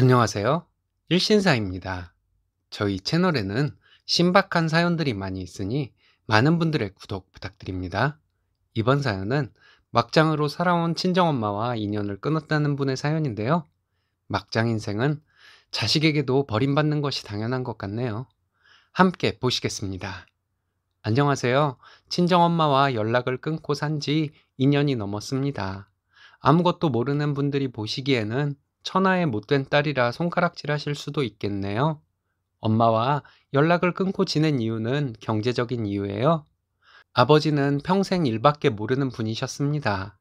안녕하세요. 일신사입니다. 저희 채널에는 신박한 사연들이 많이 있으니 많은 분들의 구독 부탁드립니다. 이번 사연은 막장으로 살아온 친정엄마와 인연을 끊었다는 분의 사연인데요. 막장 인생은 자식에게도 버림받는 것이 당연한 것 같네요. 함께 보시겠습니다. 안녕하세요. 친정엄마와 연락을 끊고 산지 2년이 넘었습니다. 아무것도 모르는 분들이 보시기에는 천하의 못된 딸이라 손가락질 하실 수도 있겠네요. 엄마와 연락을 끊고 지낸 이유는 경제적인 이유예요. 아버지는 평생 일밖에 모르는 분이셨습니다.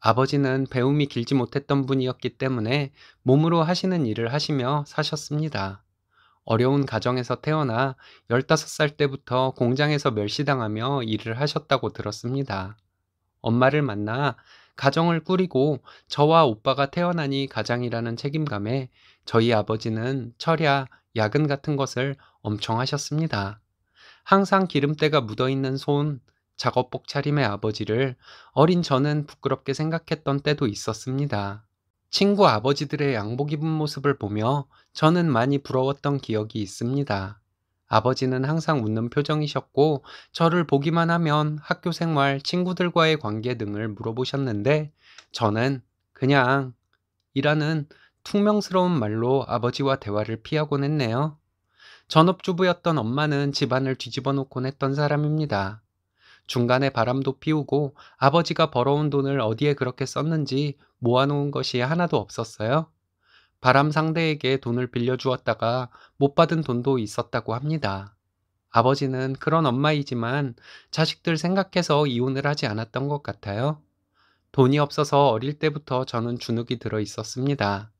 아버지는 배움이 길지 못했던 분이었기 때문에 몸으로 하시는 일을 하시며 사셨습니다. 어려운 가정에서 태어나 15살 때부터 공장에서 멸시당하며 일을 하셨다고 들었습니다. 엄마를 만나 가정을 꾸리고 저와 오빠가 태어나니 가장이라는 책임감에 저희 아버지는 철야, 야근 같은 것을 엄청 하셨습니다. 항상 기름때가 묻어있는 손, 작업복 차림의 아버지를 어린 저는 부끄럽게 생각했던 때도 있었습니다. 친구 아버지들의 양복 입은 모습을 보며 저는 많이 부러웠던 기억이 있습니다. 아버지는 항상 웃는 표정이셨고 저를 보기만 하면 학교 생활, 친구들과의 관계 등을 물어보셨는데 저는 그냥 이라는 퉁명스러운 말로 아버지와 대화를 피하곤 했네요. 전업주부였던 엄마는 집안을 뒤집어 놓곤 했던 사람입니다. 중간에 바람도 피우고 아버지가 벌어온 돈을 어디에 그렇게 썼는지 모아놓은 것이 하나도 없었어요. 바람 상대에게 돈을 빌려주었다가 못 받은 돈도 있었다고 합니다. 아버지는 그런 엄마이지만 자식들 생각해서 이혼을 하지 않았던 것 같아요. 돈이 없어서 어릴 때부터 저는 주눅이 들어 있었습니다.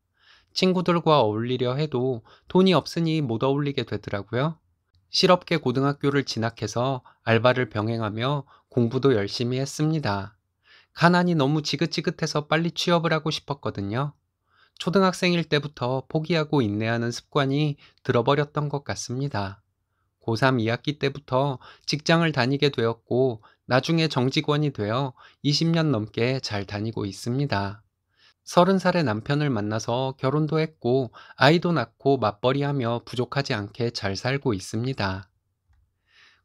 친구들과 어울리려 해도 돈이 없으니 못 어울리게 되더라고요. 실업계 고등학교를 진학해서 알바를 병행하며 공부도 열심히 했습니다. 가난이 너무 지긋지긋해서 빨리 취업을 하고 싶었거든요. 초등학생일 때부터 포기하고 인내하는 습관이 들어버렸던 것 같습니다. 고3 2학기 때부터 직장을 다니게 되었고 나중에 정직원이 되어 20년 넘게 잘 다니고 있습니다. 30살의 남편을 만나서 결혼도 했고 아이도 낳고 맞벌이하며 부족하지 않게 잘 살고 있습니다.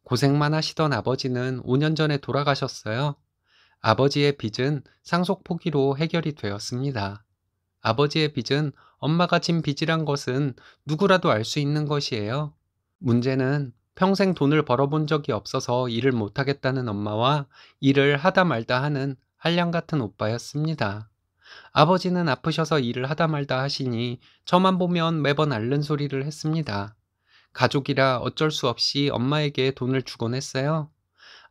고생만 하시던 아버지는 5년 전에 돌아가셨어요. 아버지의 빚은 상속 포기로 해결이 되었습니다. 아버지의 빚은 엄마가 진 빚이란 것은 누구라도 알 수 있는 것이에요. 문제는 평생 돈을 벌어본 적이 없어서 일을 못하겠다는 엄마와 일을 하다 말다 하는 한량 같은 오빠였습니다. 아버지는 아프셔서 일을 하다 말다 하시니 저만 보면 매번 앓는 소리를 했습니다. 가족이라 어쩔 수 없이 엄마에게 돈을 주곤 했어요.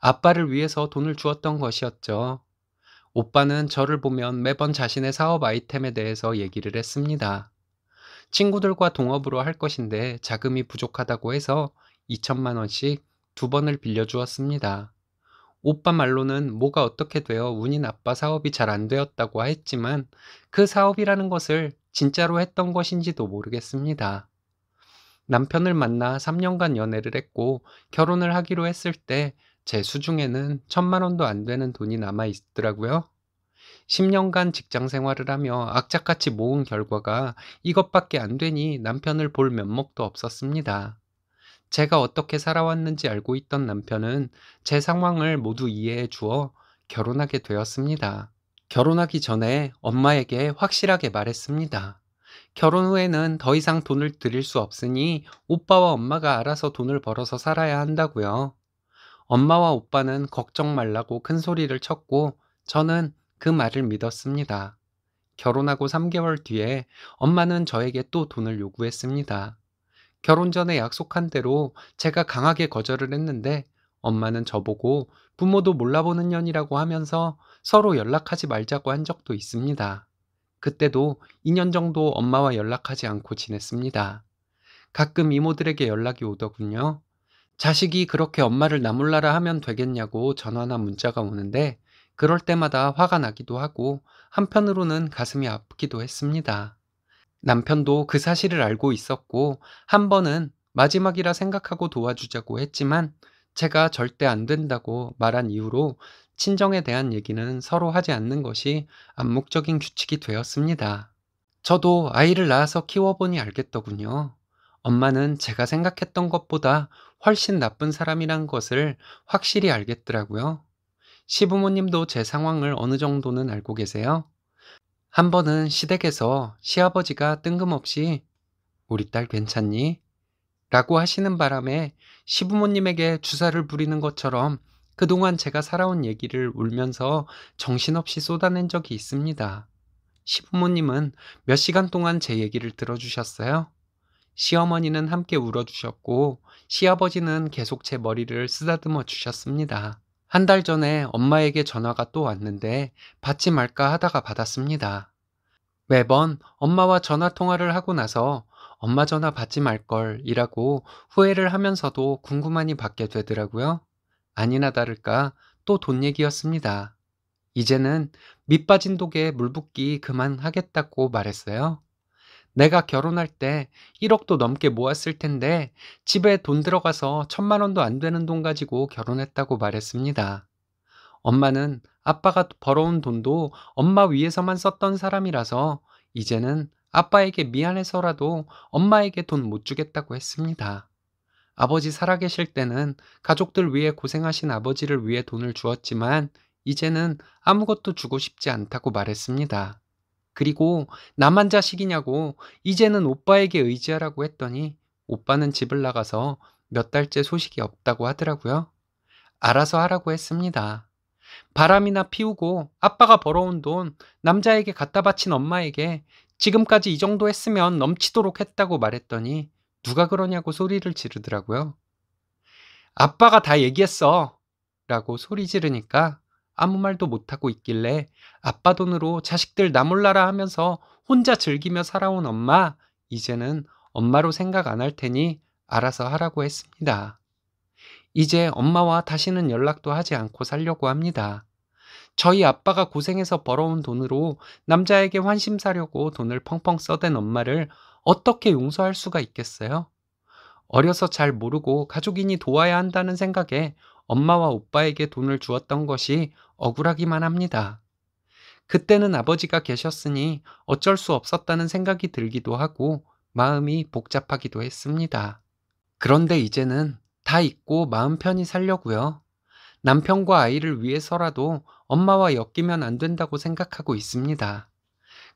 아빠를 위해서 돈을 주었던 것이었죠. 오빠는 저를 보면 매번 자신의 사업 아이템에 대해서 얘기를 했습니다. 친구들과 동업으로 할 것인데 자금이 부족하다고 해서 2천만 원씩 두 번을 빌려주었습니다. 오빠 말로는 뭐가 어떻게 되어 운이 나빠 사업이 잘 안 되었다고 했지만 그 사업이라는 것을 진짜로 했던 것인지도 모르겠습니다. 남편을 만나 3년간 연애를 했고 결혼을 하기로 했을 때제 수중에는 천만 원도 안 되는 돈이 남아 있더라고요. 10년간 직장 생활을 하며 악착같이 모은 결과가 이것밖에 안 되니 남편을 볼 면목도 없었습니다. 제가 어떻게 살아왔는지 알고 있던 남편은 제 상황을 모두 이해해 주어 결혼하게 되었습니다. 결혼하기 전에 엄마에게 확실하게 말했습니다. 결혼 후에는 더 이상 돈을 드릴 수 없으니 오빠와 엄마가 알아서 돈을 벌어서 살아야 한다고요. 엄마와 오빠는 걱정 말라고 큰 소리를 쳤고 저는 그 말을 믿었습니다. 결혼하고 3개월 뒤에 엄마는 저에게 또 돈을 요구했습니다. 결혼 전에 약속한 대로 제가 강하게 거절을 했는데 엄마는 저보고 부모도 몰라보는 년이라고 하면서 서로 연락하지 말자고 한 적도 있습니다. 그때도 2년 정도 엄마와 연락하지 않고 지냈습니다. 가끔 이모들에게 연락이 오더군요. 자식이 그렇게 엄마를 나몰라라 하면 되겠냐고 전화나 문자가 오는데 그럴 때마다 화가 나기도 하고 한편으로는 가슴이 아프기도 했습니다. 남편도 그 사실을 알고 있었고 한 번은 마지막이라 생각하고 도와주자고 했지만 제가 절대 안 된다고 말한 이후로 친정에 대한 얘기는 서로 하지 않는 것이 암묵적인 규칙이 되었습니다. 저도 아이를 낳아서 키워보니 알겠더군요. 엄마는 제가 생각했던 것보다 훨씬 나쁜 사람이란 것을 확실히 알겠더라고요. 시부모님도 제 상황을 어느 정도는 알고 계세요. 한 번은 시댁에서 시아버지가 뜬금없이 우리 딸 괜찮니? 라고 하시는 바람에 시부모님에게 주사를 부리는 것처럼 그동안 제가 살아온 얘기를 울면서 정신없이 쏟아낸 적이 있습니다. 시부모님은 몇 시간 동안 제 얘기를 들어주셨어요. 시어머니는 함께 울어주셨고 시아버지는 계속 제 머리를 쓰다듬어 주셨습니다. 한 달 전에 엄마에게 전화가 또 왔는데 받지 말까 하다가 받았습니다. 매번 엄마와 전화 통화를 하고 나서 엄마 전화 받지 말걸이라고 후회를 하면서도 궁금하니 받게 되더라고요. 아니나 다를까 또 돈 얘기였습니다. 이제는 밑 빠진 독에 물 붓기 그만하겠다고 말했어요. 내가 결혼할 때 1억도 넘게 모았을 텐데 집에 돈 들어가서 천만 원도 안 되는 돈 가지고 결혼했다고 말했습니다. 엄마는 아빠가 벌어온 돈도 엄마 위해서만 썼던 사람이라서 이제는 아빠에게 미안해서라도 엄마에게 돈 못 주겠다고 했습니다. 아버지 살아계실 때는 가족들 위해 고생하신 아버지를 위해 돈을 주었지만 이제는 아무것도 주고 싶지 않다고 말했습니다. 그리고 나만 자식이냐고 이제는 오빠에게 의지하라고 했더니 오빠는 집을 나가서 몇 달째 소식이 없다고 하더라고요. 알아서 하라고 했습니다. 바람이나 피우고 아빠가 벌어온 돈 남자에게 갖다 바친 엄마에게 지금까지 이 정도 했으면 넘치도록 했다고 말했더니 누가 그러냐고 소리를 지르더라고요. 아빠가 다 얘기했어! 라고 소리 지르니까 아무 말도 못하고 있길래 아빠 돈으로 자식들 나 몰라라 하면서 혼자 즐기며 살아온 엄마, 이제는 엄마로 생각 안 할 테니 알아서 하라고 했습니다. 이제 엄마와 다시는 연락도 하지 않고 살려고 합니다. 저희 아빠가 고생해서 벌어온 돈으로 남자에게 환심 사려고 돈을 펑펑 써댄 엄마를 어떻게 용서할 수가 있겠어요? 어려서 잘 모르고 가족이니 도와야 한다는 생각에 엄마와 오빠에게 돈을 주었던 것이 억울하기만 합니다. 그때는 아버지가 계셨으니 어쩔 수 없었다는 생각이 들기도 하고 마음이 복잡하기도 했습니다. 그런데 이제는 다 잊고 마음 편히 살려고요. 남편과 아이를 위해서라도 엄마와 엮이면 안 된다고 생각하고 있습니다.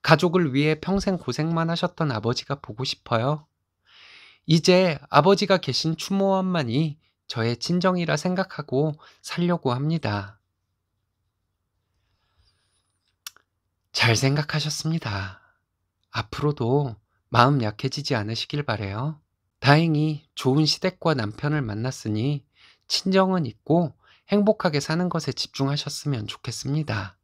가족을 위해 평생 고생만 하셨던 아버지가 보고 싶어요. 이제 아버지가 계신 추모원만이 저의 친정이라 생각하고 살려고 합니다. 잘 생각하셨습니다. 앞으로도 마음 약해지지 않으시길 바래요. 다행히 좋은 시댁과 남편을 만났으니 친정은 있고 행복하게 사는 것에 집중하셨으면 좋겠습니다.